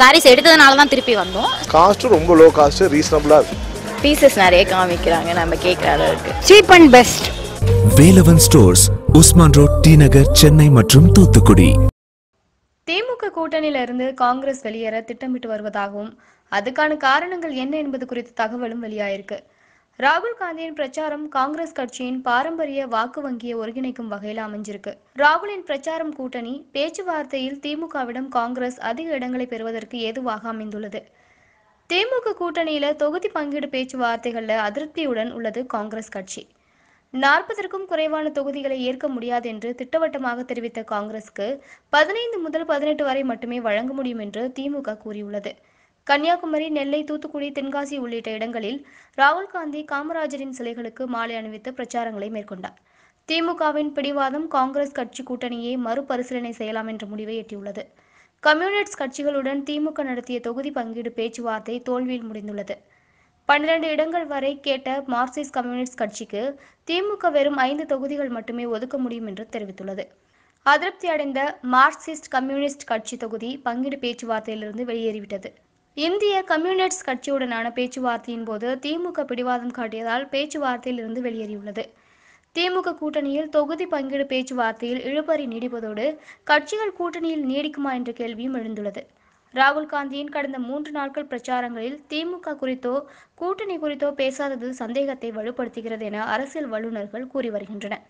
சாரீஸ் எடுத்ததுனால தான் திருப்பி வந்தோம் காஸ்ட்டு ரொம்ப லோ காஸ்ட்டு ரீசனபிளா இருக்கு பீசஸ் நிறைய காமிக்கிறாங்க நம்ம கேட்குற அளவுக்கு cheap and best Velavan stores Usman road T Nagar Chennai மற்றும் தூத்துக்குடி திமுக கூட்டணியிலிருந்து காங்கிரஸ் வெளியேற திட்டமிட்டு வருவதாகவும் அதுக்கான காரணங்கள் என்ன என்பது குறித்த தகவலும் வெளியாயிருக்கு ராகுல் காந்தியின் பிரச்சாரம் காங்கிரஸ் கட்சியின் பாரம்பரிய வாக்கு வங்கியை ஒருங்கிணைக்கும் வகையில் அமைஞ்சிருக்கு ராகுலின் பிரச்சாரம் கூட்டணி பேச்சுவார்த்தையில் திமுகவிடம் காங்கிரஸ் அதிக இடங்களை பெறுவதற்கு ஏதுவாக அமைந்துள்ளது திமுக கூட்டணியில தொகுதி பங்கீடு பேச்சுவார்த்தைகளில் அதிருப்தியுடன் உள்ளது காங்கிரஸ் கட்சி நாற்பதற்கும் குறைவான தொகுதிகளை ஏற்க முடியாது என்று திட்டவட்டமாக தெரிவித்த காங்கிரஸ்க்கு பதினைந்து முதல் பதினெட்டு வரை மட்டுமே வழங்க முடியும் என்று திமுக கூறியுள்ளது கன்னியாகுமரி நெல்லை தூத்துக்குடி தென்காசி உள்ளிட்ட இடங்களில் ராகுல் காந்தி காமராஜரின் சிலைகளுக்கு மாலை அணிவித்து பிரச்சாரங்களை மேற்கொண்டார் திமுகவின் பிடிவாதம் காங்கிரஸ் கட்சி கூட்டணியை மறுபரிசீலனை செய்யலாம் என்ற முடிவை எட்டியுள்ளது கம்யூனிஸ்ட் கட்சிகளுடன் திமுக நடத்திய தொகுதி பங்கீடு பேச்சுவார்த்தை தோல்வியில் முடிந்துள்ளது பன்னிரண்டு இடங்கள் வரை கேட்ட மார்க்சிஸ்ட் கம்யூனிஸ்ட் கட்சிக்கு திமுக வெறும் ஐந்து தொகுதிகள் மட்டுமே ஒதுக்க முடியும் என்று தெரிவித்துள்ளது அதிருப்தி அடைந்த மார்க்சிஸ்ட் கம்யூனிஸ்ட் கட்சி தொகுதி பங்கீடு பேச்சுவார்த்தையிலிருந்து வெளியேறிவிட்டது இந்திய கம்யூனிஸ்ட் கட்சியுடனான பேச்சுவார்த்தையின் போது திமுக பிடிவாதம் காட்டியதால் பேச்சுவார்த்தையில் இருந்து வெளியேறியுள்ளது திமுக கூட்டணியில் தொகுதி பங்கீடு பேச்சுவார்த்தையில் இழுபறி நீடிப்பதோடு கட்சிகள் கூட்டணியில் நீடிக்குமா என்ற கேள்வியும் எழுந்துள்ளது ராகுல் காந்தியின் கடந்த மூன்று நாட்கள் பிரச்சாரங்களில் திமுக குறித்தோ கூட்டணி குறித்தோ பேசாதது சந்தேகத்தை வலுப்படுத்துகிறது என அரசியல் வல்லுநர்கள் கூறி வருகின்றனர்